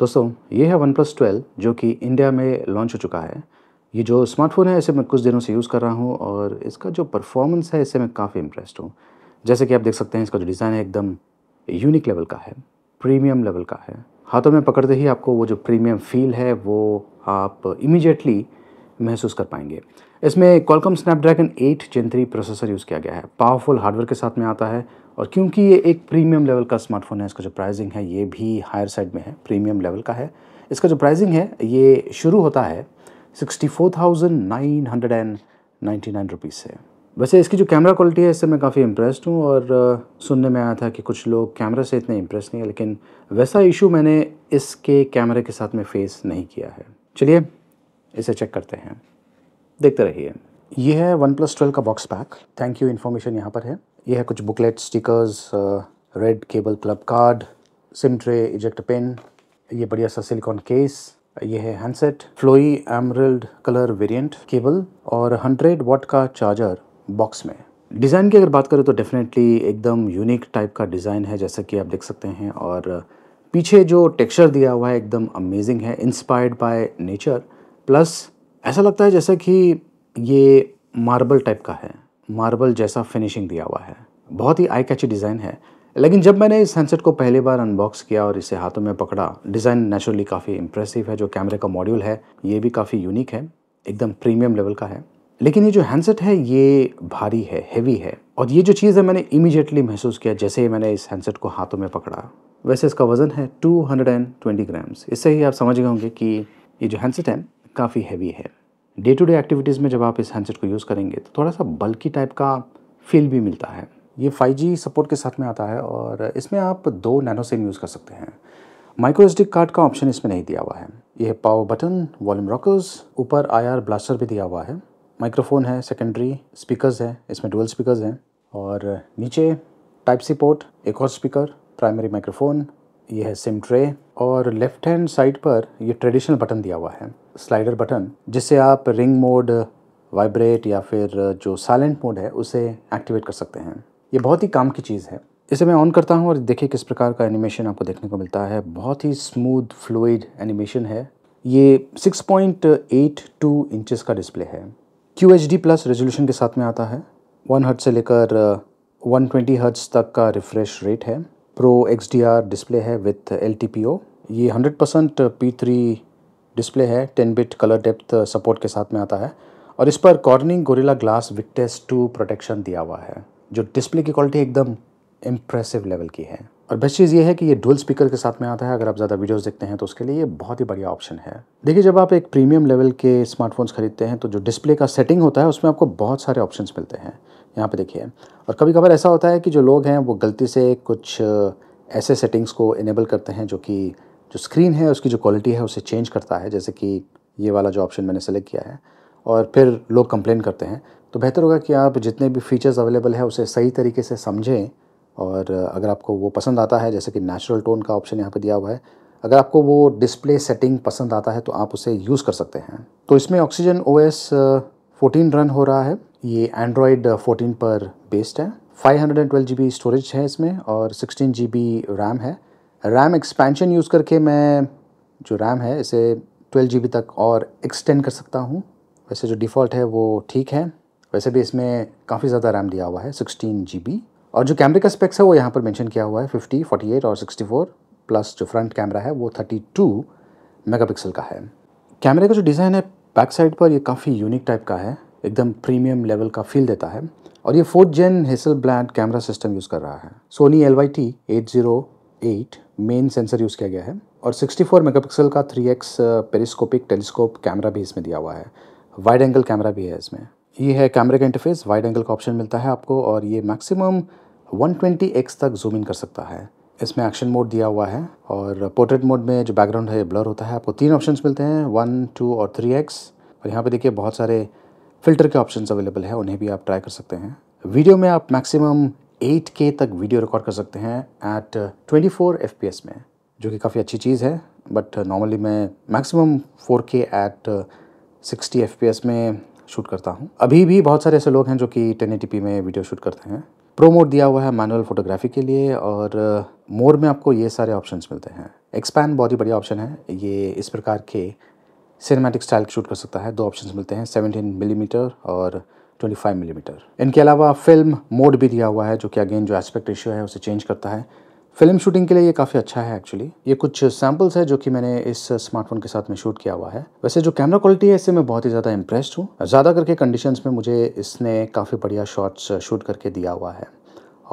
दोस्तों ये है वन प्लस ट्वेल्व जो कि इंडिया में लॉन्च हो चुका है ये जो स्मार्टफ़ोन है इसे मैं कुछ दिनों से यूज़ कर रहा हूँ और इसका जो परफॉर्मेंस है इससे मैं काफ़ी इम्प्रेस्ड हूँ जैसे कि आप देख सकते हैं इसका जो डिज़ाइन है एकदम यूनिक लेवल का है प्रीमियम लेवल का है हाथों में पकड़ते ही आपको वो जो प्रीमियम फील है वो आप इमीजिएटली महसूस कर पाएंगे इसमें Qualcomm Snapdragon 8 gen 3 processor use किया गया है पावरफुल हार्डवेयर के साथ में आता है और क्योंकि ये एक प्रीमियम लेवल का स्मार्टफोन है इसका जो प्राइसिंग है ये भी हायर साइड में है प्रीमियम लेवल का है इसका जो प्राइसिंग है ये शुरू होता है sixty four thousand nine hundred and ninety nine rupees से वैसे इसकी जो कैमरा क्वालिटी है इससे मैं काफ़ी इम्प्रेस्ड हूँ और uh, सुनने में आया था कि कुछ लोग कैमरा से इतने इम्प्रेस नहीं है लेकिन वैसा इशू मैंने इसके कैमरे के साथ में फेस नहीं किया है चलिए इसे चेक करते हैं देखते रहिए यह है वन प्लस ट्वेल्व का box pack thank you information यहाँ पर है यह है कुछ booklet stickers red cable club card sim tray eject pen ये बढ़िया सा सिलिकॉन केस ये है handset flowy emerald colour variant cable और हंड्रेड वॉट का चार्जर बॉक्स में डिज़ाइन की अगर बात करें तो डेफिनेटली एकदम यूनिक टाइप का डिज़ाइन है जैसा कि आप देख सकते हैं और पीछे जो टेक्सचर दिया हुआ है एकदम अमेजिंग है इंस्पायर्ड बाय नेचर प्लस ऐसा लगता है जैसे कि ये मार्बल टाइप का है मार्बल जैसा फिनिशिंग दिया हुआ है बहुत ही आई कैची डिज़ाइन है लेकिन जब मैंने इस हैंडसेट को पहली बार अनबॉक्स किया और इसे हाथों में पकड़ा डिज़ाइन नेचुरली काफ़ी इंप्रेसिव है जो कैमरे का मॉड्यूल है ये भी काफ़ी यूनिक है एकदम प्रीमियम लेवल का है लेकिन ये जो हैंडसेट है ये भारी है हेवी है और ये जो चीज़ है मैंने इमीजिएटली महसूस किया जैसे ही मैंने इस हैंडसेट को हाथों में पकड़ा वैसे इसका वज़न है ट्वेंटी ग्राम्स इससे ही आप समझ गए होंगे कि ये जो हैंडसेट है काफ़ी हैवी है डे टू डे एक्टिविटीज़ में जब आप इस हैंडसेट को यूज़ करेंगे तो थोड़ा सा बल्कि टाइप का फील भी मिलता है ये 5G सपोर्ट के साथ में आता है और इसमें आप दो नैनो सिम यूज़ कर सकते हैं माइक्रो एस कार्ड का ऑप्शन इसमें नहीं दिया हुआ है यह पावर बटन वॉल्यूम रॉकर्स ऊपर आईआर ब्लास्टर भी दिया हुआ है माइक्रोफोन है सेकेंडरी स्पीकर्स है इसमें डुअल स्पीकर्स हैं और नीचे टाइप सी पोर्ट एक और स्पीकर प्राइमरी माइक्रोफोन ये है सिम ट्रे और लेफ़्ट हैंड साइड पर ये ट्रेडिशनल बटन दिया हुआ है स्लाइडर बटन जिससे आप रिंग मोड वाइब्रेट या फिर जो साइलेंट मोड है उसे एक्टिवेट कर सकते हैं ये बहुत ही काम की चीज़ है इसे मैं ऑन करता हूँ और देखिए किस प्रकार का एनिमेशन आपको देखने को मिलता है बहुत ही स्मूथ फ्लूड एनिमेशन है ये 6.82 इंचेस का डिस्प्ले है Q H D plus resolution के साथ में आता है वन हर्ट से लेकर 120 uh, हर्ट्स तक का रिफ्रेश रेट है प्रो एक्स डिस्प्ले है विथ एल ये 100 परसेंट पी डिस्प्ले है 10 बिट कलर डेप्थ सपोर्ट के साथ में आता है और इस पर Corning Gorilla Glass Victus two protection दिया हुआ है जो डिस्प्ले की क्वालिटी एकदम इम्प्रेसिव लेवल की है और बेस्ट चीज़ ये है कि ये डुअल स्पीकर के साथ में आता है अगर आप ज़्यादा वीडियोस देखते हैं तो उसके लिए ये बहुत ही बढ़िया ऑप्शन है देखिए जब आप एक प्रीमियम लेवल के स्मार्टफोन्स खरीदते हैं तो जो डिस्प्ले का सेटिंग होता है उसमें आपको बहुत सारे ऑप्शंस मिलते हैं यहाँ पे देखिए और कभी कभार ऐसा होता है कि जो लोग हैं वो गलती से कुछ ऐसे सेटिंग्स को इनेबल करते हैं जो कि जो स्क्रीन है उसकी जो क्वालिटी है उसे चेंज करता है जैसे कि ये वाला जो ऑप्शन मैंने सेलेक्ट किया है और फिर लोग कंप्लेन करते हैं तो बेहतर होगा कि आप जितने भी फीचर्स अवेलेबल है उसे सही तरीके से समझें और अगर आपको वो पसंद आता है जैसे कि नेचुरल टोन का ऑप्शन यहाँ पर दिया हुआ है अगर आपको वो डिस्प्ले सेटिंग पसंद आता है तो आप उसे यूज़ कर सकते हैं तो इसमें ऑक्सीजन ओ एस रन हो रहा है ये एंड्रॉयड 14 पर बेस्ड है 512 जीबी स्टोरेज है इसमें और 16 बी रैम है रैम एक्सपेंशन यूज़ करके मैं जो रैम है इसे 12 जीबी तक और एक्सटेंड कर सकता हूँ वैसे जो डिफ़ॉल्ट है वो ठीक है वैसे भी इसमें काफ़ी ज़्यादा रैम दिया हुआ है 16 जीबी और जो कैमरे का स्पेक्स है वो यहाँ पर मेंशन किया हुआ है 50, 48 और 64 प्लस जो फ्रंट कैमरा है वो 32 मेगापिक्सल का है कैमरे का जो डिज़ाइन है बैक साइड पर ये काफ़ी यूनिक टाइप का है एकदम प्रीमियम लेवल का फील देता है और ये fourth gen Hasselblad camera system use कर रहा है Sony L Y T eight zero eight main sensor use किया गया है और 64 मेगापिक्सल का 3x पेरिस्कोपिक टेलीस्कोप कैमरा भी इसमें दिया हुआ है वाइड एंगल कैमरा भी है इसमें ये है कैमरे का इंटरफेस वाइड एंगल का ऑप्शन मिलता है आपको और ये मैक्सिमम 120x तक जूम इन कर सकता है इसमें एक्शन मोड दिया हुआ है और पोर्ट्रेट मोड में जो बैकग्राउंड है ब्लर होता है आपको तीन ऑप्शन मिलते हैं वन टू और थ्री एक्स और यहाँ पर देखिए बहुत सारे फ़िल्टर के ऑप्शन अवेलेबल है उन्हें भी आप ट्राई कर सकते हैं वीडियो में आप मैक्सिमम 8K तक वीडियो रिकॉर्ड कर सकते हैं एट 24 fps में जो कि काफ़ी अच्छी चीज़ है बट नॉर्मली मैं मैक्सिमम 4K एट 60 fps में शूट करता हूँ अभी भी बहुत सारे ऐसे लोग हैं जो कि 1080p में वीडियो शूट करते हैं प्रोमोट दिया हुआ है मैनुअल फोटोग्राफी के लिए और मोर में आपको ये सारे ऑप्शंस मिलते हैं एक्सपैन बहुत ही बढ़िया ऑप्शन है ये इस प्रकार के सिनेमैटिक स्टाइल शूट कर सकता है दो ऑप्शन मिलते हैं सेवनटीन मिलीमीटर और 25 मिलीमीटर mm. इनके अलावा फिल्म मोड भी दिया हुआ है जो कि अगेन जो एस्पेक्ट रेशियो है उसे चेंज करता है फिल्म शूटिंग के लिए ये काफ़ी अच्छा है एक्चुअली ये कुछ सैम्पल्स है जो कि मैंने इस स्मार्टफोन के साथ में शूट किया हुआ है वैसे जो कैमरा क्वालिटी है इससे मैं बहुत ही ज़्यादा इंप्रेस्ड हूँ ज़्यादा करके कंडीशंस में मुझे इसने काफ़ी बढ़िया शॉट्स शूट करके दिया हुआ है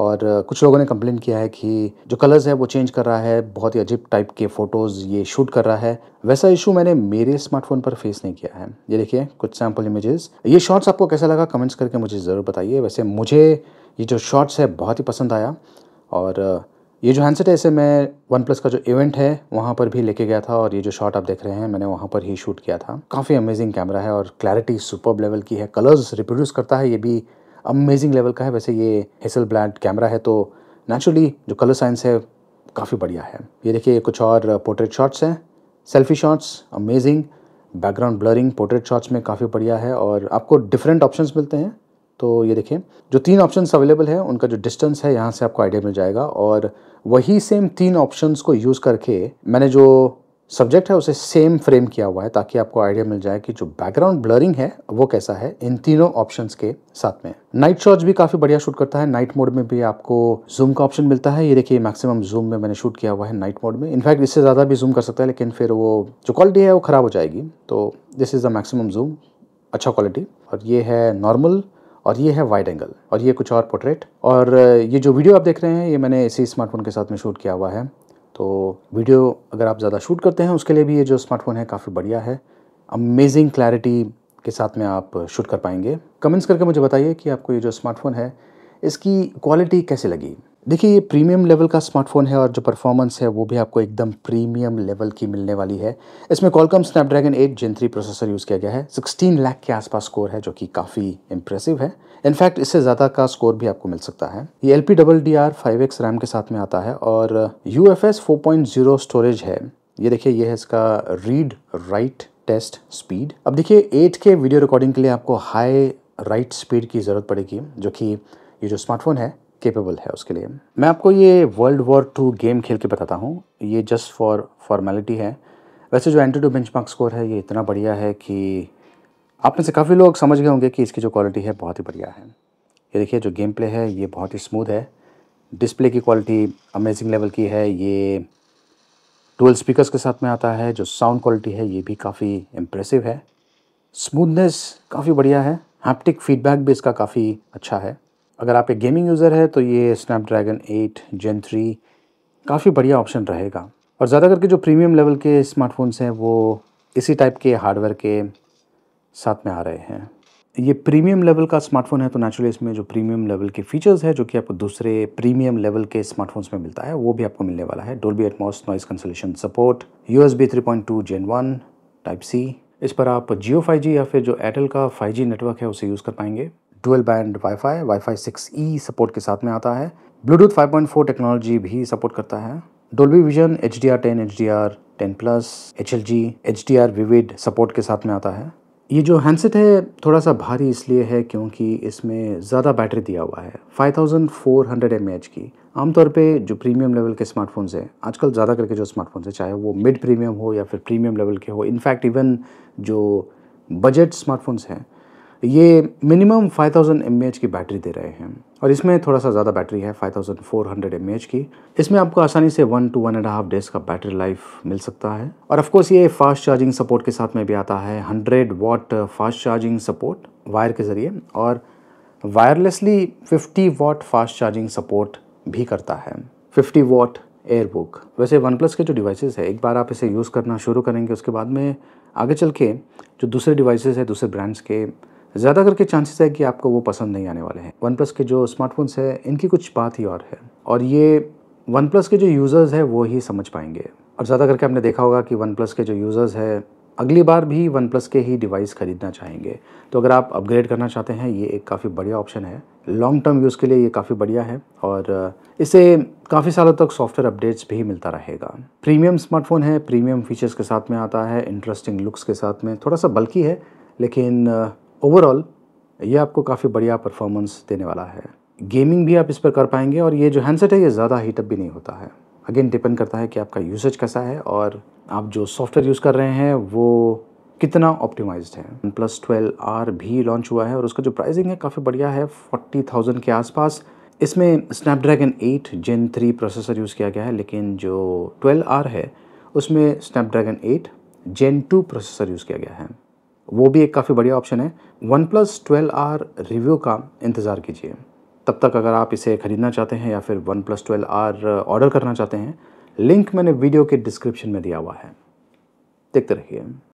और कुछ लोगों ने कंप्लेन किया है कि जो कलर्स है वो चेंज कर रहा है बहुत ही अजीब टाइप के फ़ोटोज़ ये शूट कर रहा है वैसा इशू मैंने मेरे स्मार्टफोन पर फेस नहीं किया है ये देखिए कुछ सैम्पल इमेजेस ये शॉट्स आपको कैसा लगा कमेंट्स करके मुझे ज़रूर बताइए वैसे मुझे ये जो शॉट्स है बहुत ही पसंद आया और ये जो हैंडसेट है इसे मैं वन प्लस का जो इवेंट है वहाँ पर भी लेके गया था और ये जो शॉट आप देख रहे हैं मैंने वहाँ पर ही शूट किया था काफ़ी अमेजिंग कैमरा है और क्लैरिटी सुपर लेवल की है कलर्स रिप्रोड्यूस करता है ये भी अमेजिंग लेवल का है वैसे ये हेसल ब्लैंड कैमरा है तो नेचुरली जो कलर साइंस है काफ़ी बढ़िया है ये देखिए कुछ और पोर्ट्रेट शॉट्स हैं selfie shots amazing background blurring portrait shots में काफ़ी बढ़िया है और आपको डिफरेंट ऑप्शंस मिलते हैं तो ये देखिए जो तीन ऑप्शंस अवेलेबल है उनका जो डिस्टेंस है यहाँ से आपको आइडिया मिल जाएगा और वही सेम तीन ऑप्शंस को यूज़ करके मैंने जो सब्जेक्ट है उसे सेम फ्रेम किया हुआ है ताकि आपको आइडिया मिल जाए कि जो बैकग्राउंड ब्लरिंग है वो कैसा है इन तीनों ऑप्शंस के साथ में नाइट शॉट्स भी काफ़ी बढ़िया शूट करता है नाइट मोड में भी आपको जूम का ऑप्शन मिलता है ये देखिए मैक्सिमम जूम में मैंने शूट किया हुआ है नाइट मोड में इनफैक्ट इससे ज़्यादा भी जूम कर सकता है लेकिन फिर वो जो क्वालिटी है वो ख़राब हो जाएगी तो this is the maximum zoom अच्छा क्वालिटी और ये है नॉर्मल और ये है वाइड एंगल और ये कुछ और पोर्ट्रेट और ये जो वीडियो आप देख रहे हैं ये मैंने इसी स्मार्टफोन के साथ में शूट किया हुआ है तो वीडियो अगर आप ज़्यादा शूट करते हैं उसके लिए भी ये जो स्मार्टफोन है काफ़ी बढ़िया है अमेजिंग क्लैरिटी के साथ में आप शूट कर पाएंगे कमेंट्स करके मुझे बताइए कि आपको ये जो स्मार्टफोन है इसकी क्वालिटी कैसे लगी देखिए ये प्रीमियम लेवल का स्मार्टफ़ोन है और जो परफॉर्मेंस है वो भी आपको एकदम प्रीमियम लेवल की मिलने वाली है इसमें Qualcomm Snapdragon eight gen three processor use किया गया है 16 लाख के आसपास स्कोर है जो कि काफ़ी इंप्रेसिव है इनफैक्ट इससे ज़्यादा का स्कोर भी आपको मिल सकता है ये L P double D R five X RAM के साथ में आता है और U F S four point zero storage है ये देखिए ये है इसका रीड राइट टेस्ट स्पीड अब देखिए एट के वीडियो रिकॉर्डिंग के लिए आपको हाई राइट स्पीड की ज़रूरत पड़ेगी जो कि ये जो स्मार्टफोन है केपेबल है उसके लिए मैं आपको ये वर्ल्ड वॉर टू गेम खेल के बताता हूँ ये जस्ट फॉर फॉर्मेलिटी है वैसे जो एंटी टू बेंच स्कोर है ये इतना बढ़िया है कि आप में से काफ़ी लोग समझ गए होंगे कि इसकी जो क्वालिटी है बहुत ही बढ़िया है ये देखिए जो गेम प्ले है ये बहुत ही स्मूथ है डिस्प्ले की क्वालिटी अमेजिंग लेवल की है ये टूल स्पीकर्स के साथ में आता है जो साउंड क्वालिटी है ये भी काफ़ी इम्प्रेसिव है स्मूथनेस काफ़ी बढ़िया है हैप्टिक फीडबैक भी इसका काफ़ी अच्छा है अगर आप एक गेमिंग यूज़र है तो ये स्नैपड्रैगन 8 जेन 3 काफ़ी बढ़िया ऑप्शन रहेगा और ज़्यादा करके जो प्रीमियम लेवल के स्मार्टफोन्स हैं वो इसी टाइप के हार्डवेयर के साथ में आ रहे हैं ये प्रीमियम लेवल का स्मार्टफोन है तो नेचुरली इसमें जो प्रीमियम लेवल के फीचर्स है जो कि आपको दूसरे प्रीमियम लेवल के स्मार्टफोन्स में मिलता है वो भी आपको मिलने वाला है Dolby Atmos noise consolation support U S B three point two gen one type C इस पर आप जियो फाइव जी या फिर जो एयरटेल का फाइव जी नेटवर्क है उसे यूज़ कर पाएंगे twelve band wifi wifi six E support के साथ में आता है ब्लूटूथ 5.4 टेक्नोलॉजी भी सपोर्ट करता है Dolby vision H D R ten H D R ten plus H L G H D R vivid support के साथ में आता है ये जो हैंडसेट है थोड़ा सा भारी इसलिए है क्योंकि इसमें ज़्यादा बैटरी दिया हुआ है 5400 एच की आमतौर पे जो प्रीमियम लेवल के स्मार्टफोन्स हैं आजकल ज़्यादा करके जो स्मार्टफोन्स हैं चाहे वो मिड प्रीमियम हो या फिर प्रीमियम लेवल के हो इनफैक्ट इवन जो बजट स्मार्टफोन्स हैं ये मिनिमम 5000 थाउजेंड की बैटरी दे रहे हैं और इसमें थोड़ा सा ज़्यादा बैटरी है 5400 mAh की इसमें आपको आसानी से one two one and half days का बैटरी लाइफ मिल सकता है और कोर्स ये फास्ट चार्जिंग सपोर्ट के साथ में भी आता है 100 watt fast charging support wire के ज़रिए और wirelessly 50 watt fast charging support भी करता है 50 वॉट एयरबुक वैसे वन प्लस के जो डिवाइस है एक बार आप इसे यूज़ करना शुरू करेंगे उसके बाद में आगे चल के जो दूसरे डिवाइसेज है दूसरे ब्रांड्स के ज़्यादा करके चांसेस है कि आपको वो पसंद नहीं आने वाले हैं वन प्लस के जो स्मार्टफोन्स है इनकी कुछ बात ही और है और ये वन प्लस के जो यूज़र्स है वो ही समझ पाएंगे और ज़्यादा करके आपने देखा होगा कि वन प्लस के जो यूज़र्स है अगली बार भी वन प्लस के ही डिवाइस ख़रीदना चाहेंगे तो अगर आप अपग्रेड करना चाहते हैं ये एक काफ़ी बढ़िया ऑप्शन है लॉन्ग टर्म यूज़ के लिए ये काफ़ी बढ़िया है और इसे काफ़ी सालों तक सॉफ्टवेयर अपडेट्स भी मिलता रहेगा प्रीमियम स्मार्टफोन है प्रीमियम फीचर्स के साथ में आता है इंटरेस्टिंग लुक्स के साथ में थोड़ा सा बल्कि है लेकिन ओवरऑल ये आपको काफ़ी बढ़िया परफॉर्मेंस देने वाला है गेमिंग भी आप इस पर कर पाएंगे और ये जो हैंडसेट है ये ज़्यादा हीटअप भी नहीं होता है अगेन डिपेंड करता है कि आपका यूसेज कैसा है और आप जो सॉफ्टवेयर यूज़ कर रहे हैं वो कितना ऑप्टिमाइज्ड है वन प्लस ट्वेल्व आर भी लॉन्च हुआ है और उसका जो प्राइसिंग है काफ़ी बढ़िया है फोर्टी थाउजेंड के आसपास इसमें Snapdragon eight gen three processor use किया गया है लेकिन जो ट्वेल्व आर है उसमें Snapdragon eight gen two processor use किया गया है वो भी एक काफ़ी बढ़िया ऑप्शन है OnePlus twelve R review का इंतज़ार कीजिए तब तक अगर आप इसे ख़रीदना चाहते हैं या फिर OnePlus twelve R order करना चाहते हैं लिंक मैंने वीडियो के डिस्क्रिप्शन में दिया हुआ है देखते रहिए